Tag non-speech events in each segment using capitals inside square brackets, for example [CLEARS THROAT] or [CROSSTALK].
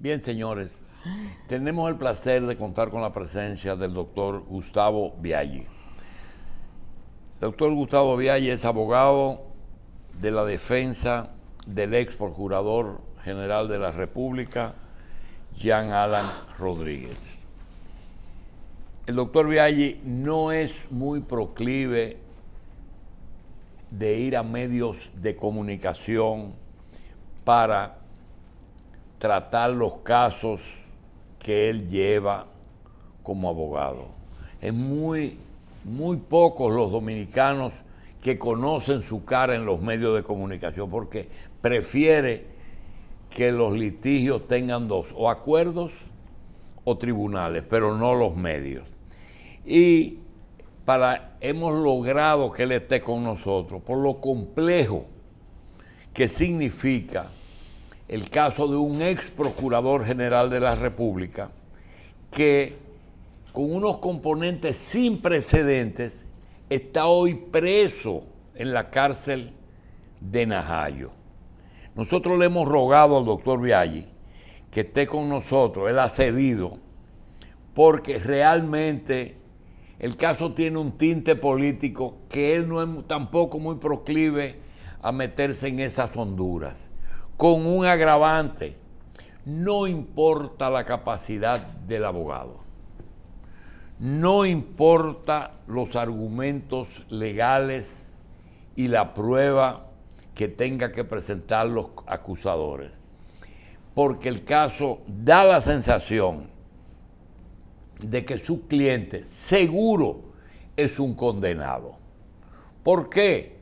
Bien, señores, tenemos el placer de contar con la presencia del doctor Gustavo Vialli. El doctor Gustavo Vialli es abogado de la defensa del ex procurador general de la República, Jean Alan Rodríguez. El doctor Vialli no es muy proclive de ir a medios de comunicación para tratar los casos que él lleva como abogado. Es muy, muy pocos los dominicanos que conocen su cara en los medios de comunicación porque prefiere que los litigios tengan dos, o acuerdos o tribunales, pero no los medios. Y para, hemos logrado que él esté con nosotros por lo complejo que significa el caso de un ex procurador general de la República que con unos componentes sin precedentes está hoy preso en la cárcel de Najayo. Nosotros le hemos rogado al doctor Viaggi que esté con nosotros, él ha cedido, porque realmente el caso tiene un tinte político que él no es tampoco muy proclive a meterse en esas honduras con un agravante. No importa la capacidad del abogado. No importa los argumentos legales y la prueba que tenga que presentar los acusadores. Porque el caso da la sensación de que su cliente seguro es un condenado. ¿Por qué?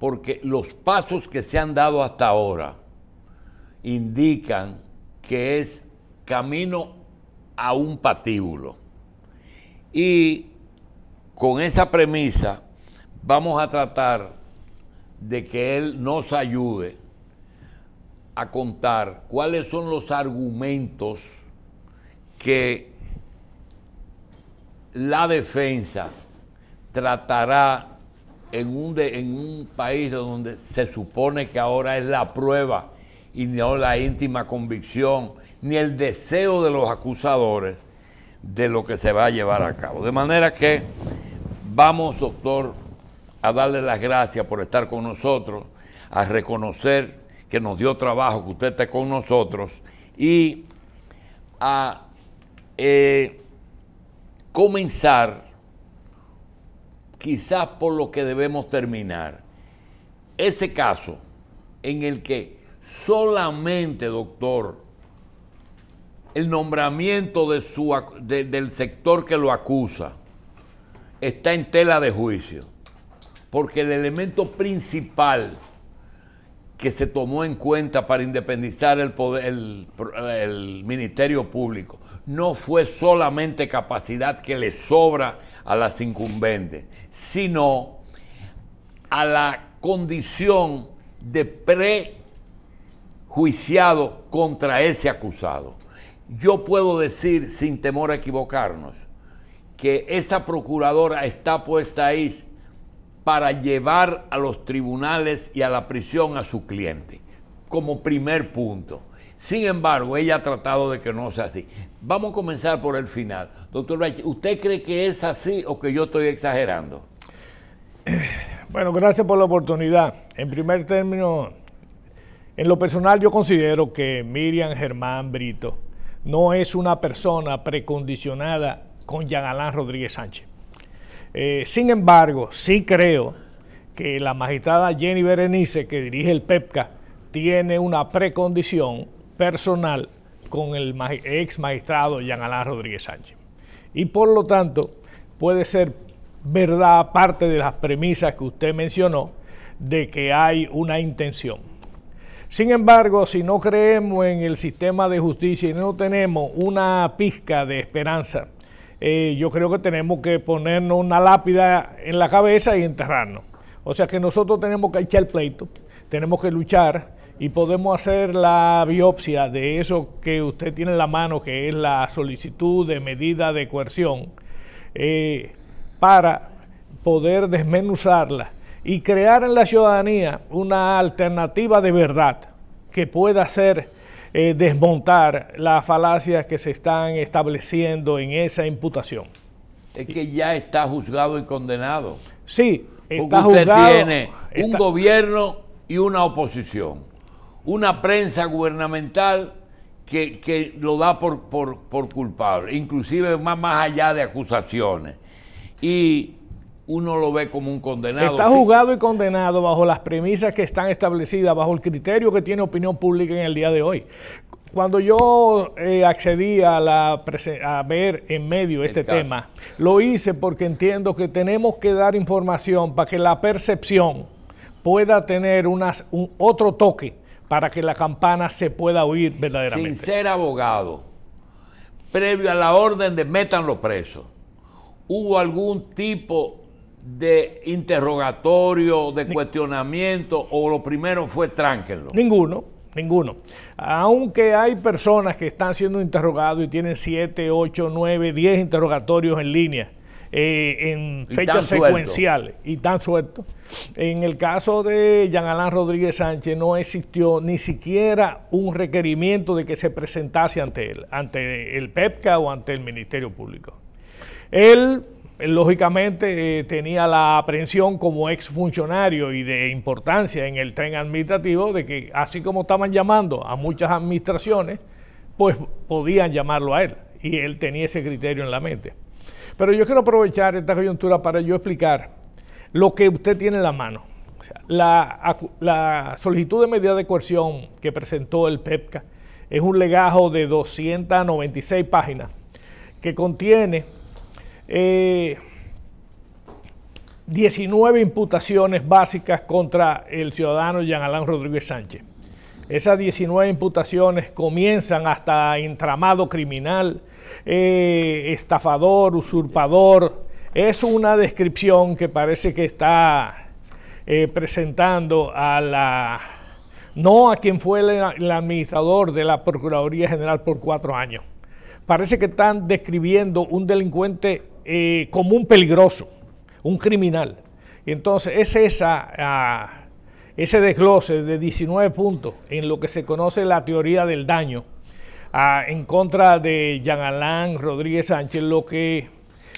Porque los pasos que se han dado hasta ahora indican que es camino a un patíbulo. Y con esa premisa vamos a tratar de que él nos ayude a contar cuáles son los argumentos que la defensa tratará en un, en un país donde se supone que ahora es la prueba y no la íntima convicción ni el deseo de los acusadores de lo que se va a llevar a cabo. De manera que vamos, doctor, a darle las gracias por estar con nosotros, a reconocer que nos dio trabajo, que usted esté con nosotros y a eh, comenzar quizás por lo que debemos terminar. Ese caso en el que solamente, doctor, el nombramiento de su, del sector que lo acusa está en tela de juicio, porque el elemento principal que se tomó en cuenta para independizar el, poder, el, Ministerio Público no fue solamente capacidad que le sobra a las incumbentes, sino a la condición de pre juiciado contra ese acusado. Yo puedo decir, sin temor a equivocarnos, que esa procuradora está puesta ahí para llevar a los tribunales y a la prisión a su cliente, como primer punto. Sin embargo, ella ha tratado de que no sea así. Vamos a comenzar por el final. Doctor Reich, ¿usted cree que es así o que yo estoy exagerando? Bueno, gracias por la oportunidad. En primer término, en lo personal yo considero que Miriam Germán Brito no es una persona precondicionada con Alain Rodríguez Sánchez. Eh, sin embargo, sí creo que la magistrada Jenny Berenice, que dirige el PEPCA, tiene una precondición personal con el ex magistrado Alain Rodríguez Sánchez. Y por lo tanto, puede ser verdad parte de las premisas que usted mencionó de que hay una intención. Sin embargo, si no creemos en el sistema de justicia y no tenemos una pizca de esperanza, eh, yo creo que tenemos que ponernos una lápida en la cabeza y enterrarnos. O sea que nosotros tenemos que echar el pleito, tenemos que luchar y podemos hacer la biopsia de eso que usted tiene en la mano, que es la solicitud de medida de coerción, eh, para poder desmenuzarla y crear en la ciudadanía una alternativa de verdad que pueda hacer eh, desmontar las falacias que se están estableciendo en esa imputación. Es que ya está juzgado y condenado. Sí, Porque usted tiene un gobierno y una oposición, una prensa gubernamental que, lo da por, por, por culpable, inclusive más, más allá de acusaciones. Y uno lo ve como un condenado. Está juzgado y condenado bajo las premisas que están establecidas, bajo el criterio que tiene opinión pública en el día de hoy. Cuando yo eh, accedí a, la a ver en medio este tema, lo hice porque entiendo que tenemos que dar información para que la percepción pueda tener otro toque para que la campana se pueda oír verdaderamente. Sin ser abogado, previo a la orden de métanlo preso, ¿hubo algún tipo de interrogatorio, de cuestionamiento, o lo primero fue tránquenlo? Ninguno, ninguno. Aunque hay personas que están siendo interrogados y tienen 7, 8, 9, 10 interrogatorios en línea. Eh, en fechas secuenciales y tan suelto En el caso de Jean Alain Rodríguez Sánchez no existió ni siquiera un requerimiento de que se presentase ante él, ante el PEPCA o ante el Ministerio Público. Él eh, lógicamente eh, tenía la aprehensión como ex funcionario y de importancia en el tren administrativo de que así como estaban llamando a muchas administraciones, pues podían llamarlo a él y él tenía ese criterio en la mente. Pero yo quiero aprovechar esta coyuntura para yo explicar lo que usted tiene en la mano. la, la solicitud de medida de coerción que presentó el PEPCA es un legajo de 296 páginas que contiene 19 eh, imputaciones básicas contra el ciudadano Jean Alain Rodríguez Sánchez. Esas 19 imputaciones comienzan hasta entramado criminal, eh, estafador, usurpador. Es una descripción que parece que está eh, presentando a la... no a quien fue el, el administrador de la Procuraduría General por cuatro años. Parece que están describiendo un delincuente como un peligroso, un criminal. Y entonces es ah, ese desglose de 19 puntos en lo que se conoce la teoría del daño ah, en contra de Jean Alain Rodríguez Sánchez lo que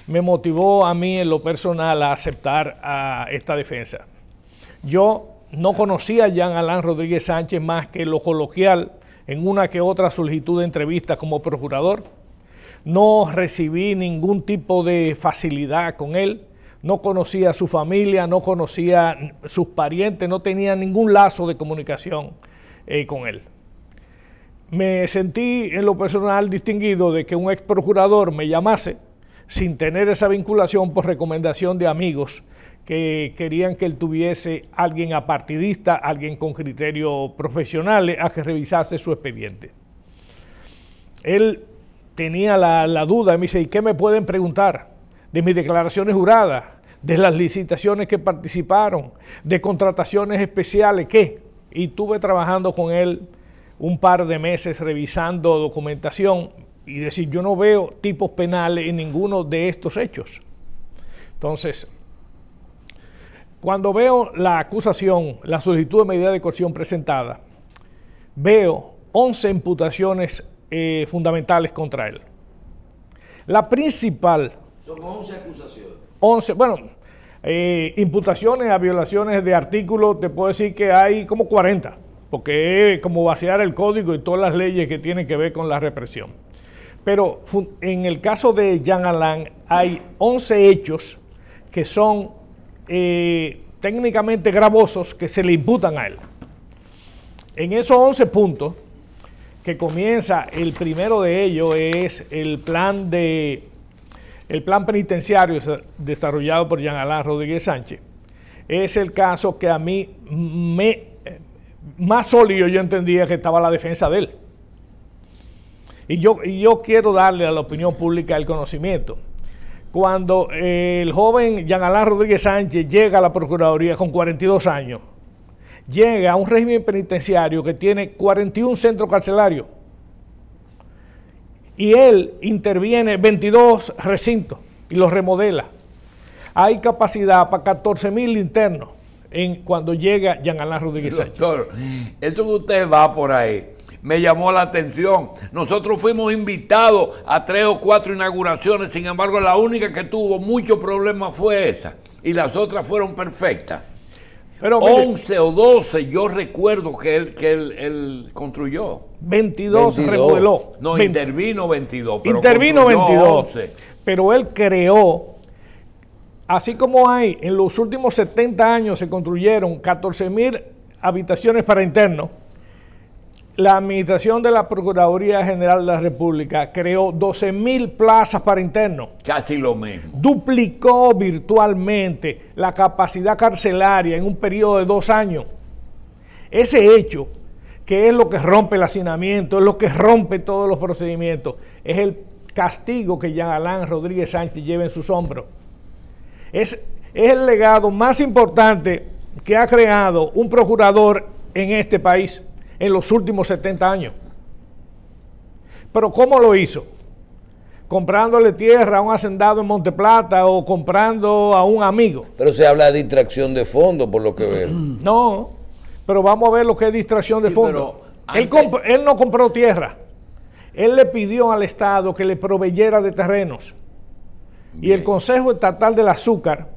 me motivó a mí en lo personal a aceptar ah, esta defensa. Yo no conocía a Jean Alain Rodríguez Sánchez más que lo coloquial en una que otra solicitud de entrevista como procurador no recibí ningún tipo de facilidad con él, no conocía su familia, no conocía sus parientes, no tenía ningún lazo de comunicación eh, con él. Me sentí en lo personal distinguido de que un ex procurador me llamase sin tener esa vinculación por recomendación de amigos que querían que él tuviese alguien apartidista, alguien con criterios profesionales, a que revisase su expediente. Él tenía la, duda, me dice, ¿y qué me pueden preguntar de mis declaraciones juradas, de las licitaciones que participaron, de contrataciones especiales, qué? Y tuve trabajando con él un par de meses revisando documentación y decir, yo no veo tipos penales en ninguno de estos hechos. Entonces, cuando veo la acusación, la solicitud de medida de coerción presentada, veo 11 imputaciones eh, fundamentales contra él. La principal... Son 11 acusaciones. 11, bueno, eh, imputaciones a violaciones de artículos, te puedo decir que hay como 40, porque es como vaciar el código y todas las leyes que tienen que ver con la represión. Pero en el caso de Jean Alain hay 11 hechos que son eh, técnicamente gravosos que se le imputan a él. En esos 11 puntos, que comienza, el primero de ellos es el plan de el plan penitenciario desarrollado por Jean Alain Rodríguez Sánchez. Es el caso que a mí me, más sólido yo entendía que estaba la defensa de él. Y yo, y yo quiero darle a la opinión pública el conocimiento. Cuando el joven Jean Alain Rodríguez Sánchez llega a la Procuraduría con 42 años, llega a un régimen penitenciario que tiene 41 centros carcelarios y él interviene 22 recintos y los remodela. Hay capacidad para 14 mil internos cuando llega Jean Alain Rodríguez Doctor, esto eso que usted va por ahí me llamó la atención. Nosotros fuimos invitados a tres o cuatro inauguraciones, sin embargo la única que tuvo muchos problemas fue esa y las otras fueron perfectas. 11 o 12, yo recuerdo que él, que él, construyó. 22, 22. remodeló. No, intervino 22. intervino 22. Pero él creó, así como hay, en los últimos 70 años se construyeron 14 mil habitaciones para internos la Administración de la Procuraduría General de la República creó 12.000 plazas para internos. Casi lo mismo. Duplicó virtualmente la capacidad carcelaria en un periodo de dos años. Ese hecho, que es lo que rompe el hacinamiento, es lo que rompe todos los procedimientos, es el castigo que Jean Alain Rodríguez Sánchez lleva en sus hombros. Es, es el legado más importante que ha creado un procurador en este país en los últimos 70 años. Pero ¿cómo lo hizo? Comprándole tierra a un hacendado en Monteplata o comprando a un amigo. Pero se habla de distracción de fondo, por lo que veo. [CLEARS THROAT] No, pero vamos a ver lo que es distracción de fondo. Él, no compró tierra. Él le pidió al Estado que le proveyera de terrenos. Y el Consejo Estatal del Azúcar,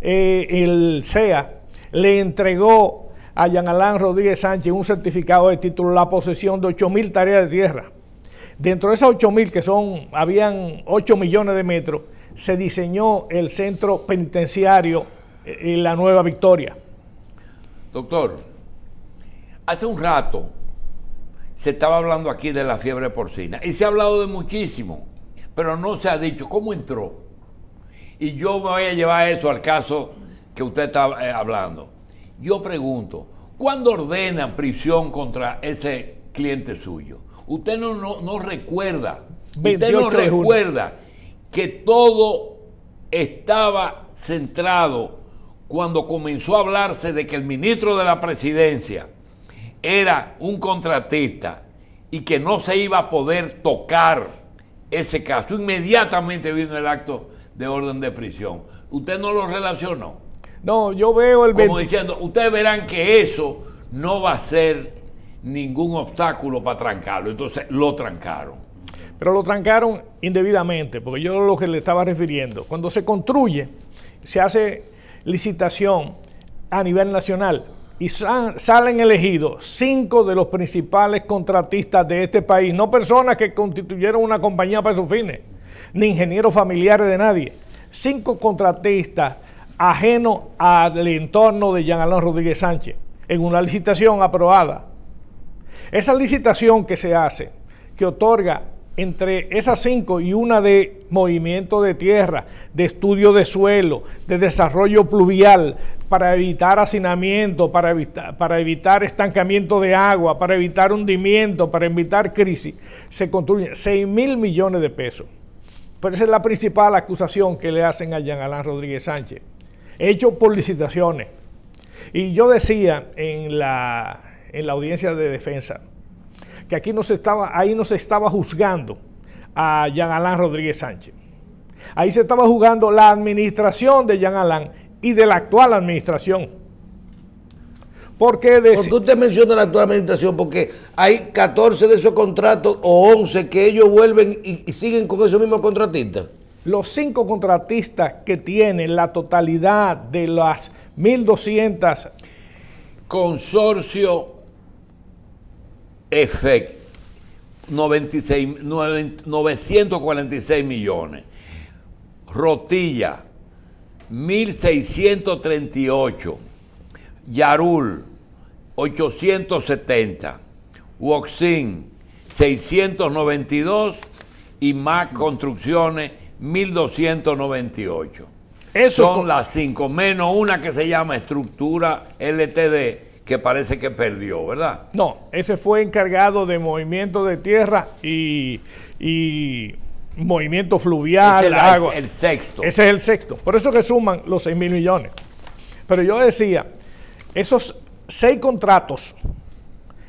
eh, el CEA, le entregó a Jean Rodríguez Sánchez un certificado de título la posesión de 8.000 mil tareas de tierra. Dentro de esas 8 mil, que son, habían 8 millones de metros, se diseñó el centro penitenciario eh, ...y la Nueva Victoria. Doctor, hace un rato se estaba hablando aquí de la fiebre porcina y se ha hablado de muchísimo, pero no se ha dicho cómo entró. Y yo me voy a llevar eso al caso que usted está eh, hablando. Yo pregunto, ¿cuándo ordenan prisión contra ese cliente suyo? Usted no, no, recuerda, usted no recuerda que todo estaba centrado cuando comenzó a hablarse de que el ministro de la presidencia era un contratista y que no se iba a poder tocar ese caso. Inmediatamente vino el acto de orden de prisión. ¿Usted no lo relacionó? No, yo veo el... Como diciendo, ustedes verán que eso no va a ser ningún obstáculo para trancarlo. Entonces lo trancaron. Pero lo trancaron indebidamente, porque yo lo que le estaba refiriendo, cuando se construye, se hace licitación a nivel nacional y salen elegidos cinco de los principales contratistas de este país, no personas que constituyeron una compañía para sus fines, ni ingenieros familiares de nadie, cinco contratistas ajeno al entorno de Jean Alain Rodríguez Sánchez, en una licitación aprobada. Esa licitación que se hace, que otorga entre esas cinco y una de movimiento de tierra, de estudio de suelo, de desarrollo pluvial, para evitar hacinamiento, para evitar, para evitar estancamiento de agua, para evitar hundimiento, para evitar crisis, se construyen 6 mil millones de pesos. Pero esa es la principal acusación que le hacen a Jean Alain Rodríguez Sánchez hecho publicitaciones Y yo decía en la, audiencia de defensa que aquí no se estaba, ahí no se estaba juzgando a Jean Alain Rodríguez Sánchez. Ahí se estaba juzgando la administración de Jean Alain y de la actual administración. Porque ¿Por qué usted menciona la actual administración? Porque hay 14 de esos contratos o 11 que ellos vuelven y siguen con esos mismos contratistas los cinco contratistas que tienen la totalidad de las 1.200. Consorcio EFEC, 946 millones. Rotilla, 1.638. Yarul, 870. Woxin, 692. Y más construcciones, 1298. Eso Son las cinco, menos una que se llama estructura LTD, que parece que perdió, ¿verdad? No, ese fue encargado de movimiento de tierra y, movimiento fluvial, ese Es el sexto. Ese es el sexto. Por eso que suman los 6 mil millones. Pero yo decía, esos seis contratos,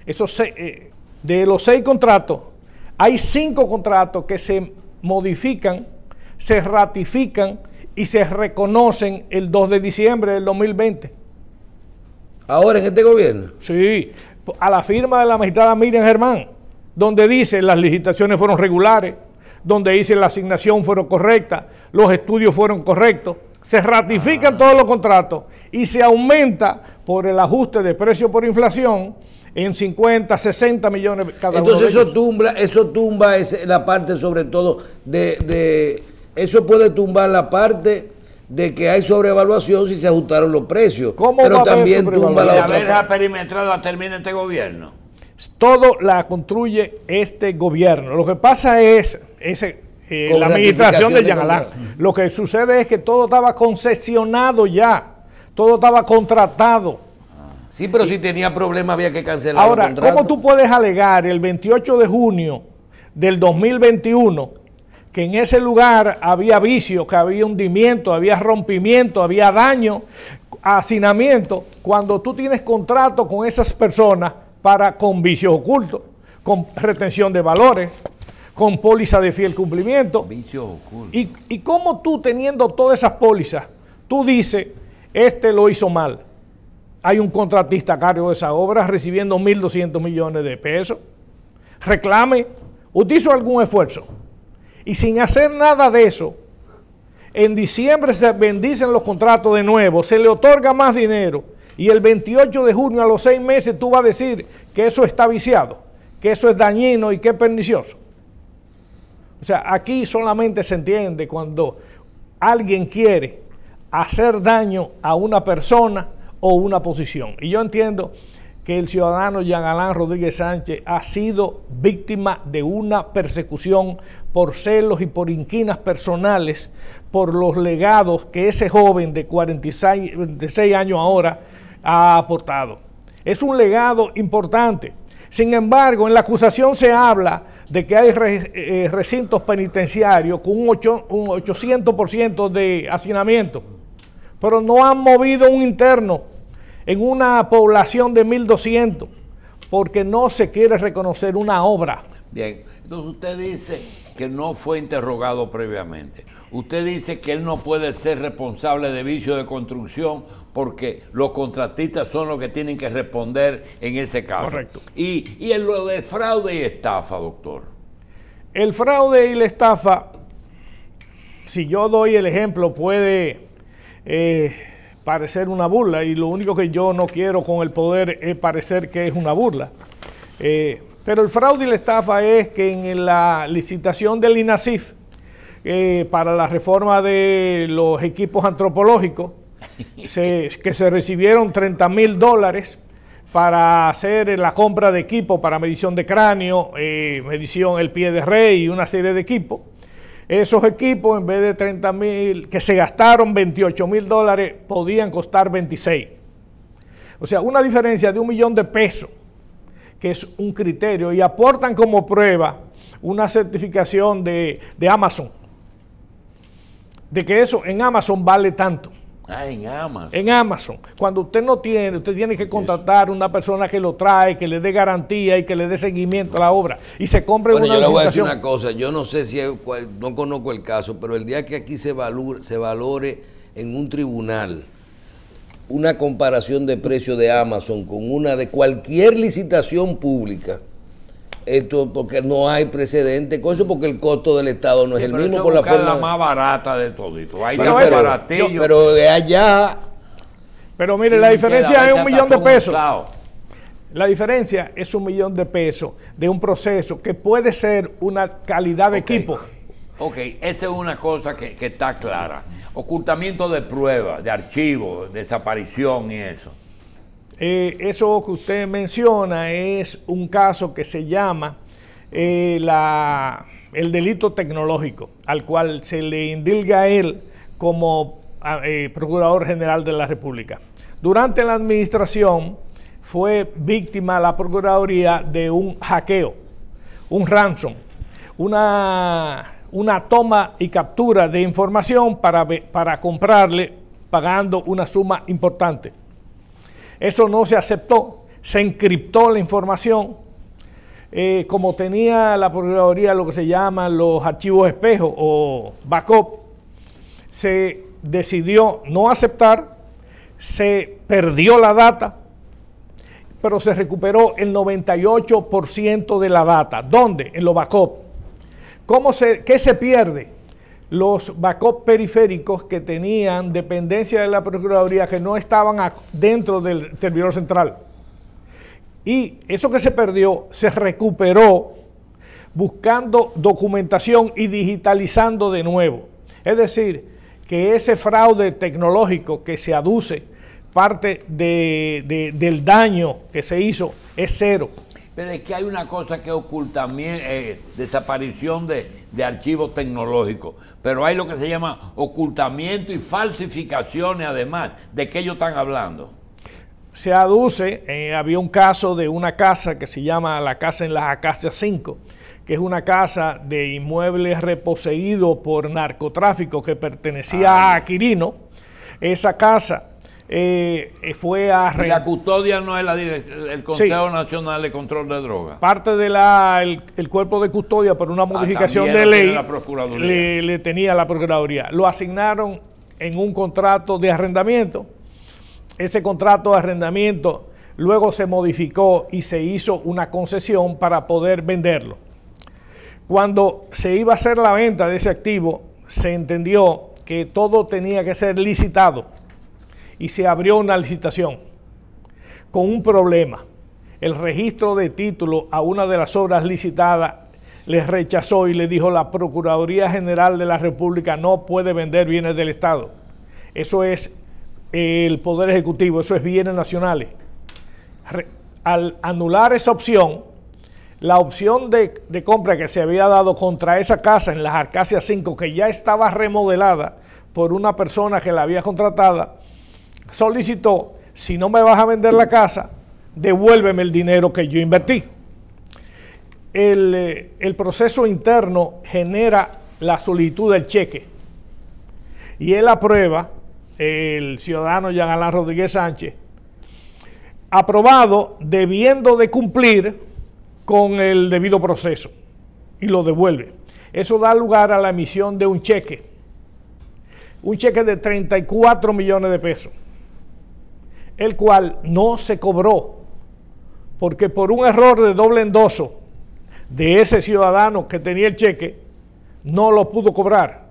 esos eh, de los seis contratos, hay cinco contratos que se modifican se ratifican y se reconocen el 2 de diciembre del 2020. ¿Ahora en este gobierno? Sí, a la firma de la magistrada Miriam Germán, donde dice las licitaciones fueron regulares, donde dice la asignación fueron correcta, los estudios fueron correctos, se ratifican ah. todos los contratos y se aumenta por el ajuste de precio por inflación en 50, 60 millones cada uno Entonces eso, Tumba, eso tumba es la parte sobre todo de eso puede tumbar la parte de que hay sobrevaluación si se ajustaron los precios. ¿Cómo pero también tumba la, la verja perimetral la termina este gobierno. Todo la construye este gobierno. Lo que pasa es ese, eh, la administración de Yanalá. Lo que sucede es que todo estaba concesionado ya. Todo estaba contratado. Sí, pero si tenía problemas había que cancelar. Ahora, ¿cómo tú puedes alegar el 28 de junio del 2021 que en ese lugar había vicio, que había hundimiento, había rompimiento, había daño, hacinamiento, cuando tú tienes contrato con esas personas para con vicios ocultos, con retención de valores, con póliza de fiel cumplimiento. Vicios ocultos. Y, cómo tú teniendo todas esas pólizas, tú dices, este lo hizo mal. Hay un contratista a cargo de esa obra recibiendo 1.200 millones de pesos. Reclame, utilizo algún esfuerzo. Y sin hacer nada de eso, en diciembre se bendicen los contratos de nuevo, se le otorga más dinero. Y el 28 de junio, a los seis meses, tú vas a decir que eso está viciado, que eso es dañino y que es pernicioso. O sea, aquí solamente se entiende cuando alguien quiere hacer daño a una persona o una posición. Y yo entiendo que el ciudadano Jean Alain Rodríguez Sánchez ha sido víctima de una persecución por celos y por inquinas personales, por los legados que ese joven de 46, años ahora ha aportado. Es un legado importante. Sin embargo, en la acusación se habla de que hay eh, recintos penitenciarios con un, un 800% de hacinamiento, pero no han movido un interno en una población de 1.200 porque no se quiere reconocer una obra. Bien, entonces usted dice que no fue interrogado previamente. Usted dice que él no puede ser responsable de vicio de construcción porque los contratistas son los que tienen que responder en ese caso. Correcto. Y, en lo de fraude y estafa, doctor. El fraude y la estafa, si yo doy el ejemplo, puede eh, parecer una burla y lo único que yo no quiero con el poder es parecer que es una burla. Eh, pero el fraude y la estafa es que en la licitación del INASIF eh, para la reforma de los equipos antropológicos, [LAUGHS] que se recibieron 30 mil dólares para hacer la compra de equipo para medición de cráneo, eh, medición el pie de rey y una serie de equipos. Esos equipos, en vez de 30 mil, que se gastaron 28 mil dólares, podían costar 26. O sea, una diferencia de un millón de pesos que es un criterio, y aportan como prueba una certificación de, Amazon, de que eso en Amazon vale tanto. Ah, en Amazon. En Amazon. Cuando usted no tiene, usted tiene que contratar una persona que lo trae, que le dé garantía y que le dé seguimiento a la obra. Y se compre bueno, una Yo le voy a decir una cosa, yo no sé si, no conozco el caso, pero el día que aquí se valore en un tribunal una comparación de precio de Amazon con una de cualquier licitación pública, esto porque no hay precedente con eso, porque el costo del Estado no es el mismo por la la más barata de todo Hay pero, pero, de allá. Pero mire, la diferencia es un millón de pesos. La diferencia es un millón de pesos de un proceso que puede ser una calidad de equipo. Ok, esa es una cosa que, que está clara. Ocultamiento de pruebas, de archivos, desaparición y eso. Eh, eso que usted menciona es un caso que se llama eh, el delito tecnológico, al cual se le indilga a él como ah, eh, Procurador General de la República. Durante la administración fue víctima la Procuraduría de un hackeo, un ransom, una una toma y captura de información para, para comprarle pagando una suma importante. Eso no se aceptó, se encriptó la información. Eh, como tenía la Procuraduría lo que se llama los archivos espejo o backup, se decidió no aceptar, se perdió la data, pero se recuperó el 98% de la data. ¿Dónde? En los backup. ¿Cómo se, ¿Qué se pierde? Los backup periféricos que tenían dependencia de la Procuraduría que no estaban dentro del servidor central. Y eso que se perdió se recuperó buscando documentación y digitalizando de nuevo. Es decir, que ese fraude tecnológico que se aduce, parte del daño que se hizo, es cero. Pero es que hay una cosa que ocultamiento, eh, desaparición de, archivos tecnológicos, pero hay lo que se llama ocultamiento y falsificaciones además. ¿De qué ellos están hablando? Se aduce, eh, había un caso de una casa que se llama la Casa en las Acacias 5, que es una casa de inmuebles reposeídos por narcotráfico que pertenecía a quirino Esa casa eh, fue a... la custodia no es la el Consejo Nacional de Control de Drogas. Parte del el cuerpo de custodia por una ah, modificación de ley le tenía la Procuraduría. Lo asignaron en un contrato de arrendamiento. Ese contrato de arrendamiento luego se modificó y se hizo una concesión para poder venderlo. Cuando se iba a hacer la venta de ese activo, se entendió que todo tenía que ser licitado y se abrió una licitación con un problema. El registro de título a una de las obras licitadas les rechazó y le dijo la Procuraduría General de la República no puede vender bienes del Estado. Eso es eh, el Poder Ejecutivo, eso es bienes nacionales. al anular esa opción, la opción de, de, compra que se había dado contra esa casa en las Arcasias 5, que ya estaba remodelada por una persona que la había contratada, solicitó, si no me vas a vender la casa, devuélveme el dinero que yo invertí. Eh, el, proceso interno genera la solicitud del cheque y él aprueba, el ciudadano Jean Alain Rodríguez Sánchez, aprobado debiendo de cumplir con el debido proceso y lo devuelve. Eso da lugar a la emisión de un cheque, un cheque de 34 millones de pesos el cual no se cobró, porque por un error de doble endoso de ese ciudadano que tenía el cheque, no lo pudo cobrar.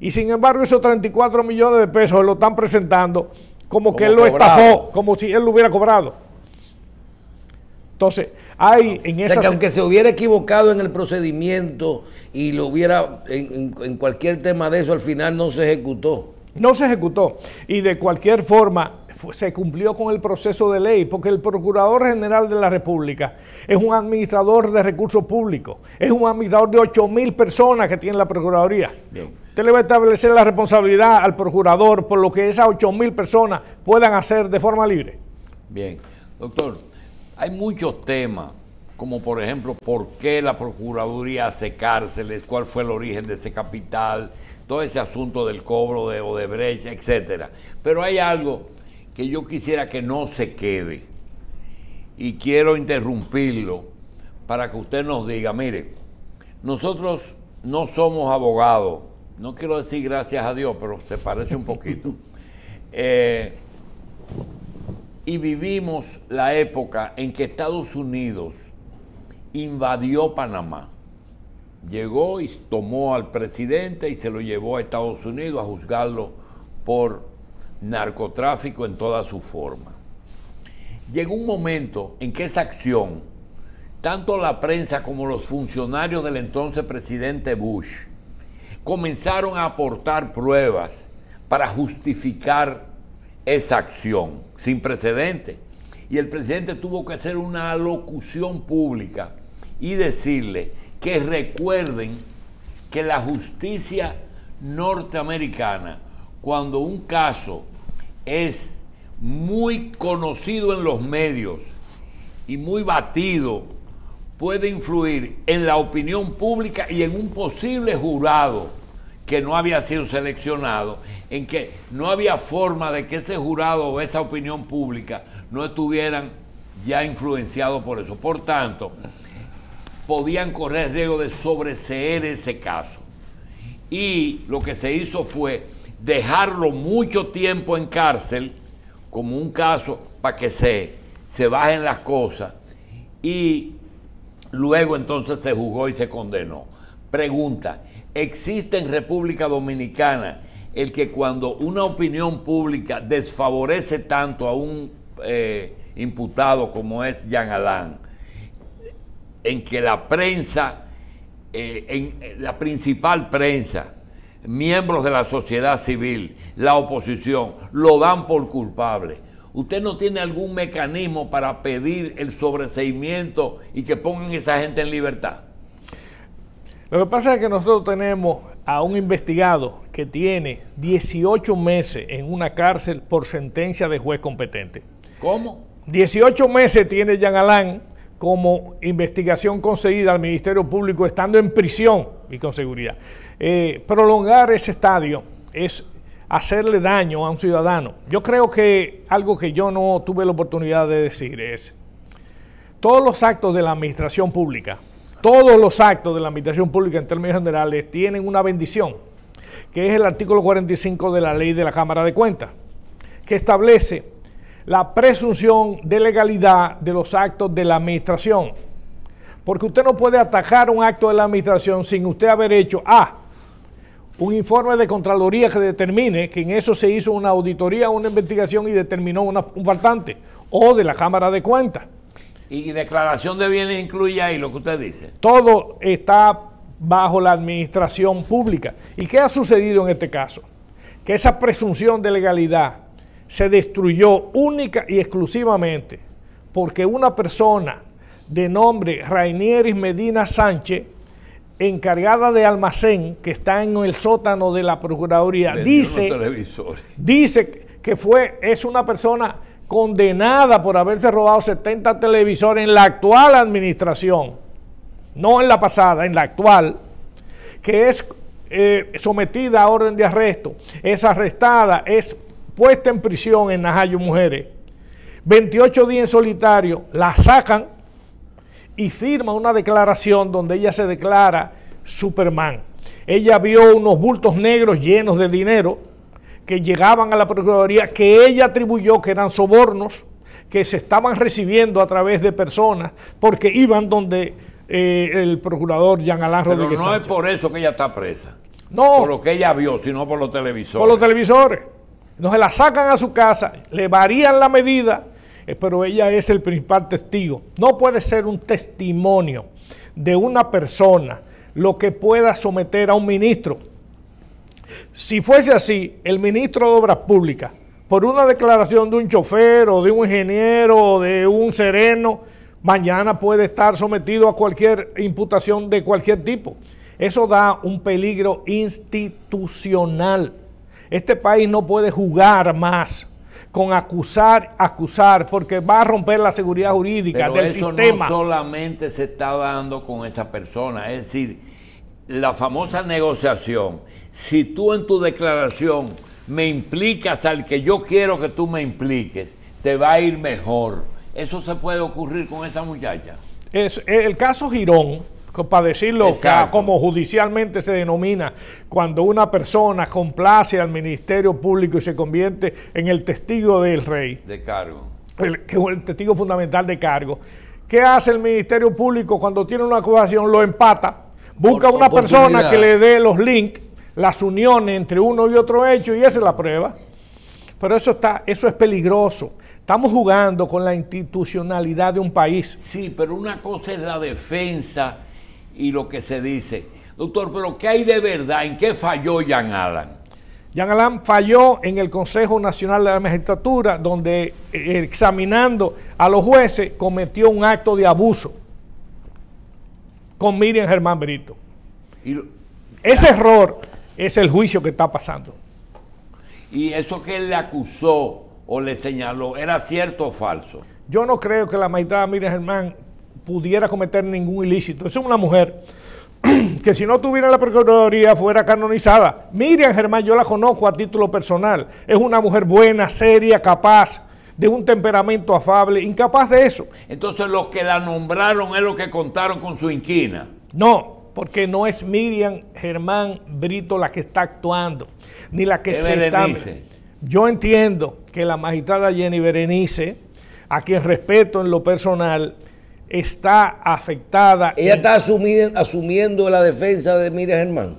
Y sin embargo esos 34 millones de pesos lo están presentando como, que él lo estafó, como si él lo hubiera cobrado. Entonces, hay en esa... O que aunque se hubiera equivocado en el procedimiento y lo hubiera, en cualquier tema de eso, al final no se ejecutó. No se ejecutó. Y de cualquier forma, se cumplió con el proceso de ley, porque el Procurador General de la República es un administrador de recursos públicos, es un administrador de 8 mil personas que tiene la Procuraduría. Bien. Usted le va a establecer la responsabilidad al Procurador por lo que esas 8 mil personas puedan hacer de forma libre. Bien, doctor, hay muchos temas como por ejemplo por qué la Procuraduría hace cárceles, cuál fue el origen de ese capital, todo ese asunto del cobro de brecha, etcétera. Pero hay algo que yo quisiera que no se quede. Y quiero interrumpirlo para que usted nos diga, mire, nosotros no somos abogados, no quiero decir gracias a Dios, pero se parece un poquito. [LAUGHS] Eh, y vivimos la época en que Estados Unidos invadió Panamá. Llegó y tomó al presidente y se lo llevó a Estados Unidos a juzgarlo por narcotráfico en toda su forma. Llegó un momento en que esa acción, tanto la prensa como los funcionarios del entonces presidente Bush, comenzaron a aportar pruebas para justificar esa acción sin precedente. Y el presidente tuvo que hacer una alocución pública y decirle que recuerden que la justicia norteamericana, cuando un caso es muy conocido en los medios y muy batido puede influir en la opinión pública y en un posible jurado que no había sido seleccionado, en que no había forma de que ese jurado o esa opinión pública no estuvieran ya influenciados por eso. Por tanto, podían correr riesgo de sobreseer ese caso. Y lo que se hizo fue dejarlo mucho tiempo en cárcel, como un caso para que se, se bajen las cosas, y luego entonces se juzgó y se condenó. Pregunta, ¿existe en República Dominicana el que cuando una opinión pública desfavorece tanto a un eh, imputado como es Jean Alain, en que la prensa, eh, en eh, la principal prensa, miembros de la sociedad civil, la oposición, lo dan por culpable. ¿Usted no tiene algún mecanismo para pedir el sobreseimiento y que pongan esa gente en libertad? Lo que pasa es que nosotros tenemos a un investigado que tiene 18 meses en una cárcel por sentencia de juez competente. ¿Cómo? 18 meses tiene Jean Alain como investigación concedida al Ministerio Público estando en prisión y con seguridad. Eh, prolongar ese estadio es hacerle daño a un ciudadano. Yo creo que algo que yo no tuve la oportunidad de decir es, todos los actos de la administración pública, todos los actos de la administración pública en términos generales tienen una bendición, que es el artículo 45 de la ley de la Cámara de Cuentas, que establece la presunción de legalidad de los actos de la administración. Porque usted no puede atacar un acto de la administración sin usted haber hecho A, ah, un informe de Contraloría que determine que en eso se hizo una auditoría, una investigación y determinó una, un faltante, o de la Cámara de Cuentas. ¿Y, declaración de bienes incluye ahí lo que usted dice? Todo está bajo la administración pública. ¿Y qué ha sucedido en este caso? Que esa presunción de legalidad se destruyó única y exclusivamente porque una persona de nombre Rainieris Medina Sánchez encargada de almacén que está en el sótano de la Procuraduría, dice, que fue, es una persona condenada por haberse robado 70 televisores en la actual administración, no en la pasada, en la actual, que es eh, sometida a orden de arresto, es arrestada, es puesta en prisión en Najayo Mujeres, 28 días en solitario, la sacan y firma una declaración donde ella se declara Superman. Ella vio unos bultos negros llenos de dinero que llegaban a la Procuraduría, que ella atribuyó que eran sobornos, que se estaban recibiendo a través de personas, porque iban donde eh, el procurador Jean Alain Pero no es por eso que ella está presa. No. Por lo que ella vio, sino por los televisores. Por los televisores. No, se la sacan a su casa, le varían la medida eh, pero ella es el principal testigo. No puede ser un testimonio de una persona lo que pueda someter a un ministro. Si fuese así, el ministro de Obras Públicas, por una declaración de un chofer o de un ingeniero o de un sereno, mañana puede estar sometido a cualquier imputación de cualquier tipo. Eso da un peligro institucional. Este país no puede jugar más con acusar, acusar, porque va a romper la seguridad jurídica Pero del eso No solamente se está dando con esa persona, es decir, la famosa negociación. Si tú en tu declaración me implicas al que yo quiero que tú me impliques, te va a ir mejor. Eso se puede ocurrir con esa muchacha. Es, el caso Girón, para decirlo como judicialmente se denomina, cuando una persona complace al Ministerio Público y se convierte en el testigo del rey. De cargo. El, testigo fundamental de cargo. ¿Qué hace el Ministerio Público cuando tiene una acusación? Lo empata. Busca una persona que le dé los links, las uniones entre uno y otro hecho y esa es la prueba. Pero eso, está, eso es peligroso. Estamos jugando con la institucionalidad de un país. Sí, pero una cosa es la defensa y lo que se dice. Doctor, pero ¿qué hay de verdad? ¿En qué falló Jan Alan? Jan Alan falló en el Consejo Nacional de la Magistratura, donde eh, examinando a los jueces cometió un acto de abuso con Miriam Germán Brito. Y Ese error es el juicio que está pasando. ¿Y eso que él le acusó o le señaló era cierto o falso? Yo no creo que la magistrada Miriam Germán pudiera cometer ningún ilícito. Es una mujer [CLEARS THROAT] que si no tuviera la Procuraduría fuera canonizada. Miriam Germán, yo la conozco a título personal. Es una mujer buena, seria, capaz, de un temperamento afable, incapaz de eso. Entonces los que la nombraron es lo que contaron con su inquina. No, porque no es Miriam Germán Brito la que está actuando, ni la que se está... Yo entiendo que la magistrada Jenny Berenice, a quien respeto en lo personal, está afectada. Ella está asumiendo, la defensa de Miriam Germán.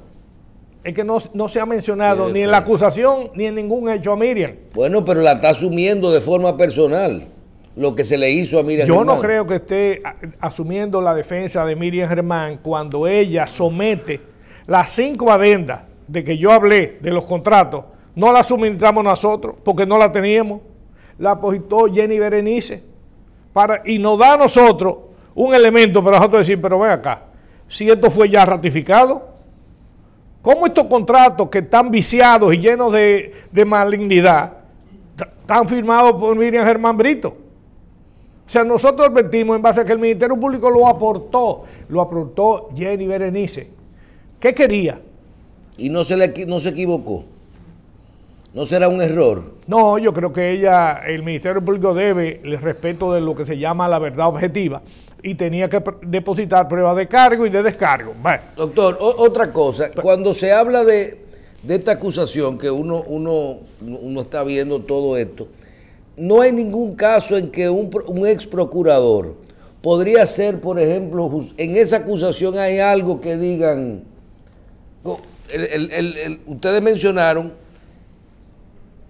Es que no, se ha mencionado ni en la acusación ni en ningún hecho a Miriam. Bueno, pero la está asumiendo de forma personal lo que se le hizo a Miriam Yo no creo que esté asumiendo la defensa de Miriam Germán cuando ella somete las cinco adendas de que yo hablé de los contratos, no la suministramos nosotros porque no la teníamos. La apositó Jenny Berenice para, y nos da a nosotros un elemento para nosotros decir, pero ven acá, si esto fue ya ratificado, ¿cómo estos contratos que están viciados y llenos de, malignidad están firmados por Miriam Germán Brito? O sea, nosotros advertimos en base a que el Ministerio Público lo aportó, lo aportó Jenny Berenice. ¿Qué quería? Y no se, le, no se equivocó. ¿No será un error? No, yo creo que ella, el Ministerio Público debe el respeto de lo que se llama la verdad objetiva y tenía que depositar pruebas de cargo y de descargo. Doctor, otra cosa, cuando se habla de, esta acusación, que uno, está viendo todo esto, no hay ningún caso en que un, ex procurador podría ser, por ejemplo, en esa acusación hay algo que digan, ustedes mencionaron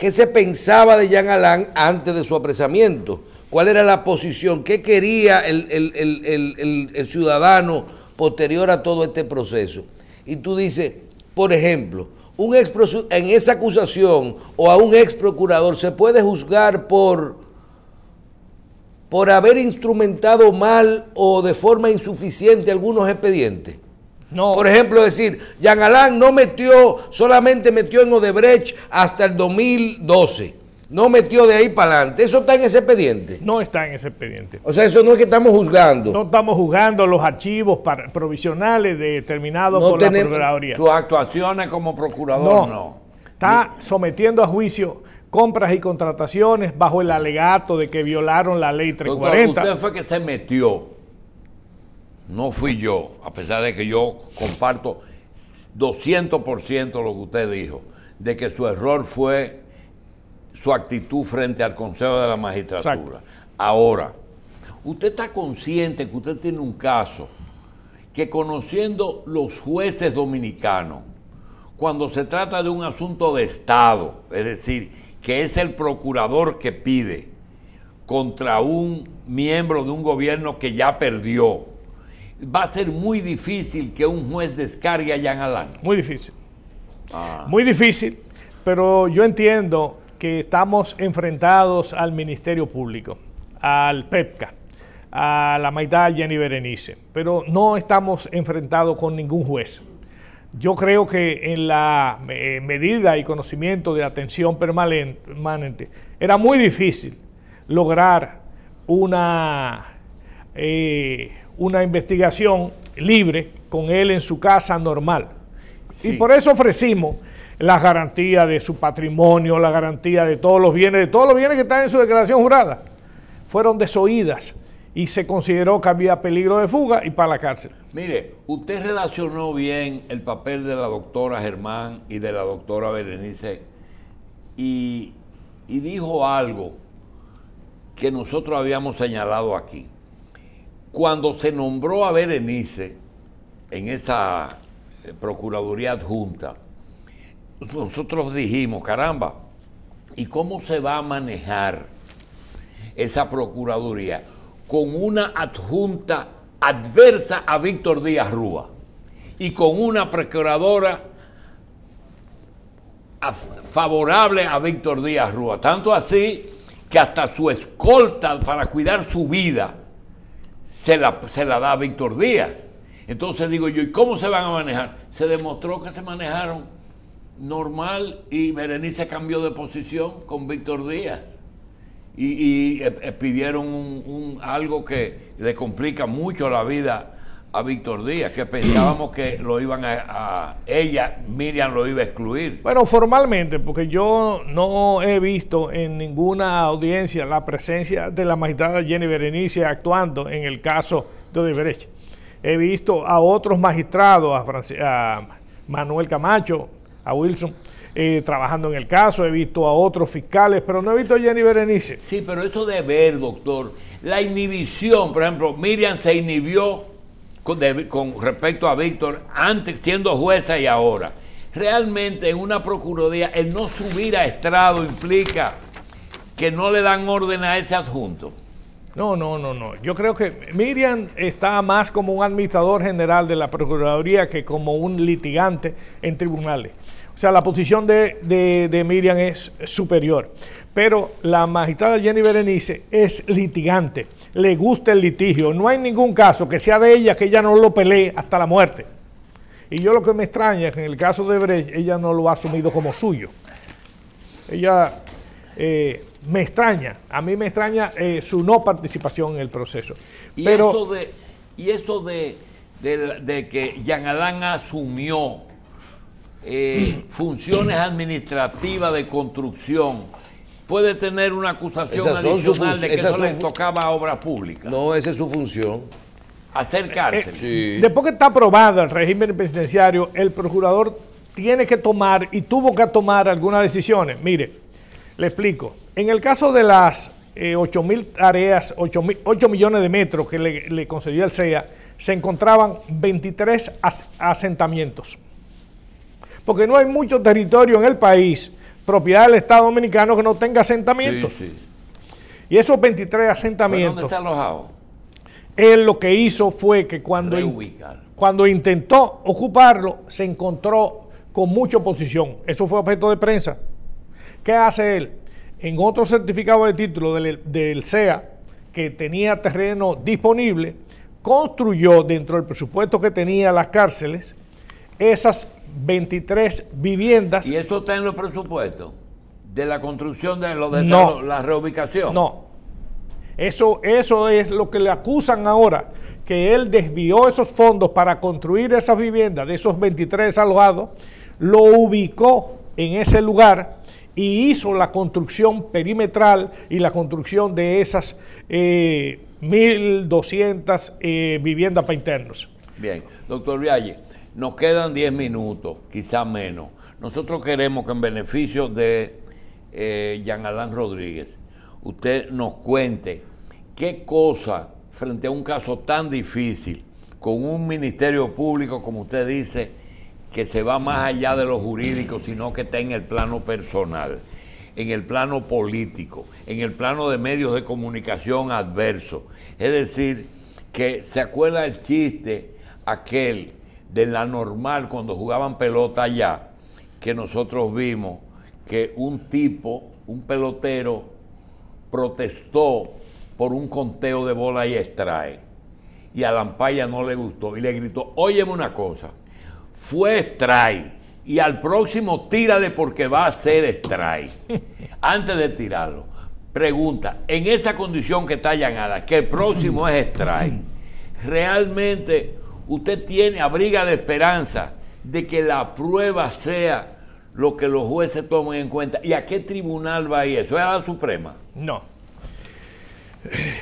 ¿Qué se pensaba de Jean Alain antes de su apresamiento? ¿Cuál era la posición? ¿Qué quería el, ciudadano posterior a todo este proceso? Y tú dices, por ejemplo, un ex, en esa acusación o a un ex procurador se puede juzgar por, por haber instrumentado mal o de forma insuficiente algunos expedientes. Por ejemplo, decir, Jean Alain no metió, solamente metió en Odebrecht hasta el 2012. No metió de ahí para adelante. ¿Eso está en ese expediente? No está en ese expediente. O sea, eso no es que estamos juzgando. No estamos juzgando los archivos provisionales determinados no por la Procuraduría. Sus actuaciones como procurador, no. no. Está sometiendo a juicio compras y contrataciones bajo el alegato de que violaron la ley 340. usted fue que se metió no fui yo, a pesar de que yo comparto 200% lo que usted dijo, de que su error fue su actitud frente al Consejo de la Magistratura. Ahora, usted está consciente que usted tiene un caso que conociendo los jueces dominicanos, cuando se trata de un asunto de Estado, es decir, que es el procurador que pide contra un miembro de un gobierno que ya perdió, va a ser muy difícil que un juez descargue a Jan Alán. Muy difícil. Ah. Muy difícil, pero yo entiendo que estamos enfrentados al Ministerio Público, al PEPCA, a la mitad Jenny Berenice, pero no estamos enfrentados con ningún juez. Yo creo que en la eh, medida y conocimiento de atención permanente era muy difícil lograr una eh, una investigación libre con él en su casa normal. Y por eso ofrecimos la garantía de su patrimonio, la garantía de todos los bienes, de todos los bienes que están en su declaración jurada. Fueron desoídas y se consideró que había peligro de fuga y para la cárcel. Mire, usted relacionó bien el papel de la doctora Germán y de la doctora Berenice y dijo algo que nosotros habíamos señalado aquí. Cuando se nombró a Berenice en esa eh, Procuraduría Adjunta, nosotros dijimos, caramba, ¿y cómo se va a manejar esa Procuraduría con una adjunta adversa a Víctor Díaz Rúa y con una procuradora favorable a Víctor Díaz Rúa? Tanto así que hasta su escolta para cuidar su vida se la, da a Víctor Díaz. Entonces digo yo, ¿y cómo se van a manejar? Se demostró que se manejaron normal y Berenice cambió de posición con Víctor Díaz. Y, eh, eh, pidieron algo que le complica mucho la vida a Víctor Díaz, que pensábamos que lo iban a, ella, Miriam lo iba a excluir. Bueno, formalmente, porque yo no he visto en ninguna audiencia la presencia de la magistrada Jenny Berenice actuando en el caso de Odebrecht. He visto a otros magistrados, a, Manuel Camacho, a Wilson, eh, trabajando en el caso, he visto a otros fiscales, pero no he visto a Jenny Berenice. Sí, pero eso de ver, doctor, la inhibición, por ejemplo, Miriam se inhibió con, respecto a Víctor antes siendo jueza y ahora. Realmente en una procuraduría el no subir a estrado implica que no le dan orden a ese adjunto. No, no, no, no. Yo creo que Miriam está más como un administrador general de la Procuraduría que como un litigante en tribunales. O sea, la posición de Miriam es superior. Pero la magistrada Jenny Berenice es litigante le gusta el litigio. No hay ningún caso que sea de ella que ella no lo pelee hasta la muerte. Y yo lo que me extraña es que en el caso de Brecht ella no lo ha asumido como suyo. Ella eh, me extraña, a mí me extraña eh, su no participación en el proceso. Y eso de, y eso de, que Jean Alain asumió eh, funciones administrativas de construcción puede tener una acusación adicional de que no le tocaba obra pública. No, esa es su función. Hacer cárcel. Después que está aprobado el régimen penitenciario, el procurador tiene que tomar y tuvo que tomar algunas decisiones. Mire, le explico. En el caso de las 8 eh, mil tareas, 8, millones de metros que le, concedió el CEA, se encontraban 23 asentamientos. Porque no hay mucho territorio en el país propiedad del Estado Dominicano que no tenga asentamientos. Y esos 23 asentamientos. ¿Dónde está alojado? Él lo que hizo fue que cuando, cuando intentó ocuparlo, se encontró con mucha oposición. Eso fue objeto de prensa. ¿Qué hace él? En otro certificado de título del, del CEA, que tenía terreno disponible, construyó dentro del presupuesto que tenía las cárceles esas 23 viviendas. ¿Y eso está en los presupuestos? ¿De la construcción de los de no, la reubicación? No. Eso, eso es lo que le acusan ahora, que él desvió esos fondos para construir esas viviendas de esos 23 alojados, lo ubicó en ese lugar y hizo la construcción perimetral y la construcción de esas 1.200 eh, eh, viviendas para internos. Bien, doctor Vialle. Nos quedan 10 minutos, quizá menos. Nosotros queremos que en beneficio de eh, Jean Alain Rodríguez, usted nos cuente qué cosa frente a un caso tan difícil, con un ministerio público, como usted dice, que se va más allá de lo jurídico, sino que está en el plano personal, en el plano político, en el plano de medios de comunicación adverso. Es decir, que se acuerda el chiste aquel de la normal cuando jugaban pelota allá, que nosotros vimos que un tipo, un pelotero, protestó por un conteo de bola y extrae. Y a Lampaya no le gustó y le gritó, óyeme una cosa, fue extrae y al próximo tírale porque va a ser extrae. [LAUGHS] Antes de tirarlo, pregunta, en esa condición que está allanada, que el próximo es extrae, [CLEARS THROAT] realmente Usted tiene, abriga la esperanza de que la prueba sea lo que los jueces tomen en cuenta. ¿Y a qué tribunal va ir eso? a la Suprema? No.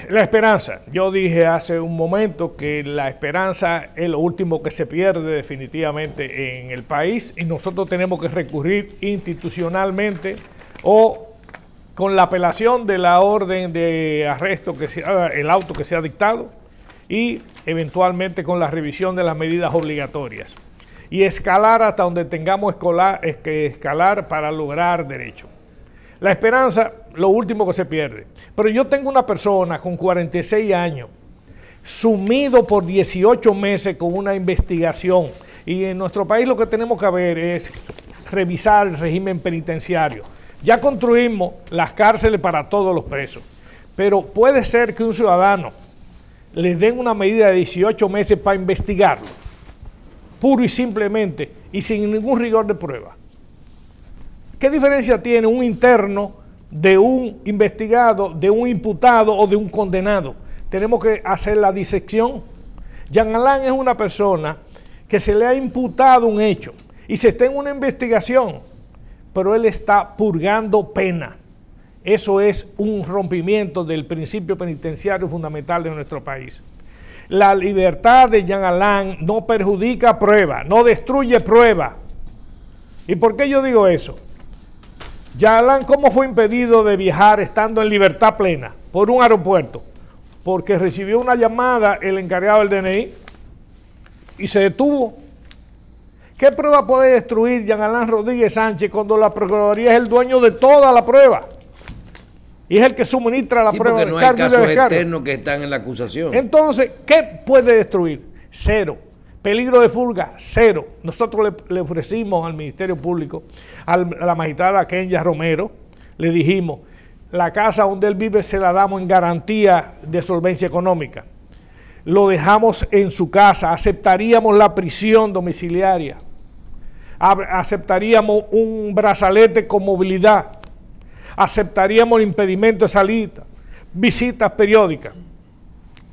La esperanza. Yo dije hace un momento que la esperanza es lo último que se pierde definitivamente en el país y nosotros tenemos que recurrir institucionalmente o con la apelación de la orden de arresto que sea el auto que se ha dictado y eventualmente con la revisión de las medidas obligatorias y escalar hasta donde tengamos que escalar para lograr derecho, La esperanza, lo último que se pierde. Pero yo tengo una persona con 46 años, sumido por 18 meses con una investigación. Y en nuestro país lo que tenemos que ver es revisar el régimen penitenciario. Ya construimos las cárceles para todos los presos. Pero puede ser que un ciudadano les den una medida de 18 meses para investigarlo, puro y simplemente, y sin ningún rigor de prueba. ¿Qué diferencia tiene un interno de un investigado, de un imputado o de un condenado? Tenemos que hacer la disección. Jean Alain es una persona que se le ha imputado un hecho y se está en una investigación, pero él está purgando pena. Eso es un rompimiento del principio penitenciario fundamental de nuestro país. La libertad de Jean Alain no perjudica prueba, no destruye prueba. ¿Y por qué yo digo eso? Jean Alain, ¿cómo fue impedido de viajar estando en libertad plena por un aeropuerto? Porque recibió una llamada el encargado del DNI y se detuvo. ¿Qué prueba puede destruir Jean Alain Rodríguez Sánchez cuando la Procuraduría es el dueño de toda la prueba? y es el que suministra la prueba de no que están en la acusación. Entonces, ¿qué puede destruir? Cero. Peligro de fulga... cero. Nosotros le, ofrecimos al Ministerio Público, a la magistrada Kenya Romero, le dijimos, la casa donde él vive se la damos en garantía de solvencia económica. Lo dejamos en su casa, aceptaríamos la prisión domiciliaria, aceptaríamos un brazalete con movilidad, aceptaríamos el impedimento de salida, visitas periódicas,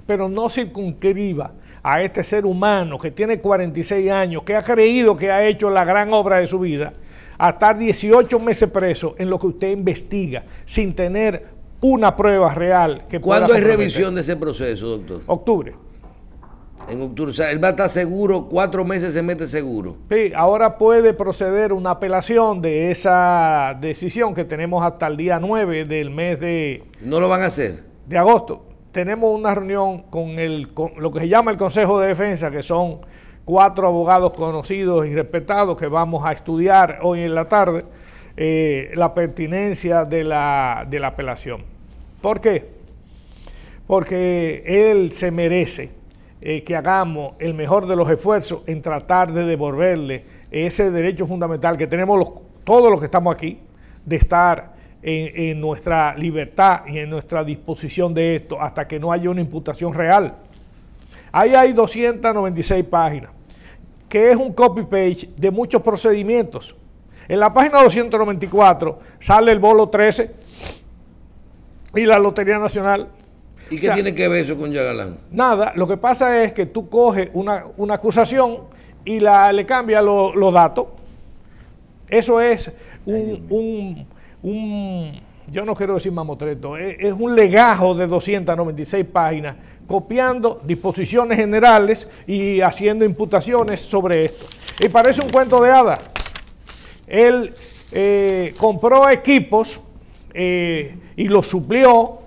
pero no circunscriba a este ser humano que tiene 46 años, que ha creído que ha hecho la gran obra de su vida, a estar 18 meses preso en lo que usted investiga sin tener una prueba real. Que ¿Cuándo es revisión de ese proceso, doctor? Octubre en octubre. O sea, él va a estar seguro, cuatro meses se mete seguro. Sí, ahora puede proceder una apelación de esa decisión que tenemos hasta el día 9 del mes de... No lo van a hacer. De agosto. Tenemos una reunión con, lo que se llama el Consejo de Defensa, que son cuatro abogados conocidos y respetados que vamos a estudiar hoy en la tarde eh, la pertinencia de la, de la apelación. ¿Por qué? Porque él se merece eh, que hagamos el mejor de los esfuerzos en tratar de devolverle ese derecho fundamental que tenemos todos los que estamos aquí, de estar en, en, nuestra libertad y en nuestra disposición de esto hasta que no haya una imputación real. Ahí hay 296 páginas, que es un copy-page de muchos procedimientos. En la página 294 sale el bolo 13 y la Lotería Nacional ¿Y qué tiene que ver eso con Yagalán? Nada, lo que pasa es que tú coges una, acusación y la, le cambias los datos. Eso es un, yo no quiero decir mamotreto, es, un legajo de 296 páginas, copiando disposiciones generales y haciendo imputaciones sobre esto. Y parece un cuento de hada Él eh, compró equipos eh, y los suplió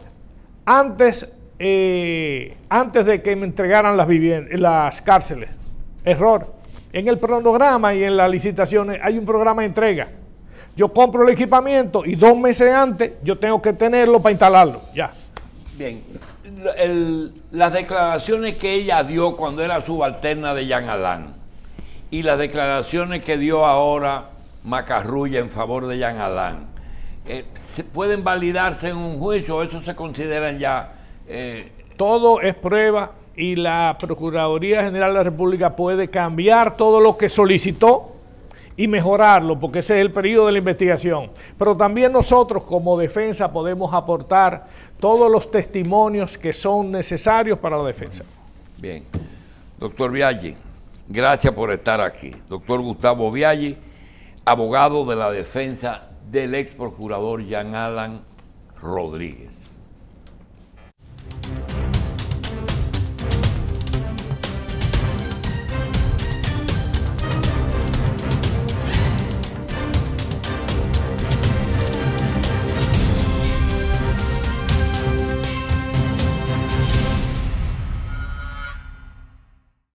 antes, eh, antes de que me entregaran las, las cárceles. Error. En el cronograma y en las licitaciones hay un programa de entrega. Yo compro el equipamiento y dos meses antes yo tengo que tenerlo para instalarlo. Ya. Bien. las declaraciones que ella dio cuando era subalterna de Jean Alain y las declaraciones que dio ahora Macarrulla en favor de Jean Alain eh, se pueden validarse en un juicio, eso se consideran ya. Eh, todo es prueba y la Procuraduría General de la República puede cambiar todo lo que solicitó y mejorarlo, porque ese es el periodo de la investigación. Pero también nosotros como defensa podemos aportar todos los testimonios que son necesarios para la defensa. Bien. Doctor Viaggi, gracias por estar aquí. Doctor Gustavo Viaggi, abogado de la defensa del ex procurador Jan Alan Rodríguez.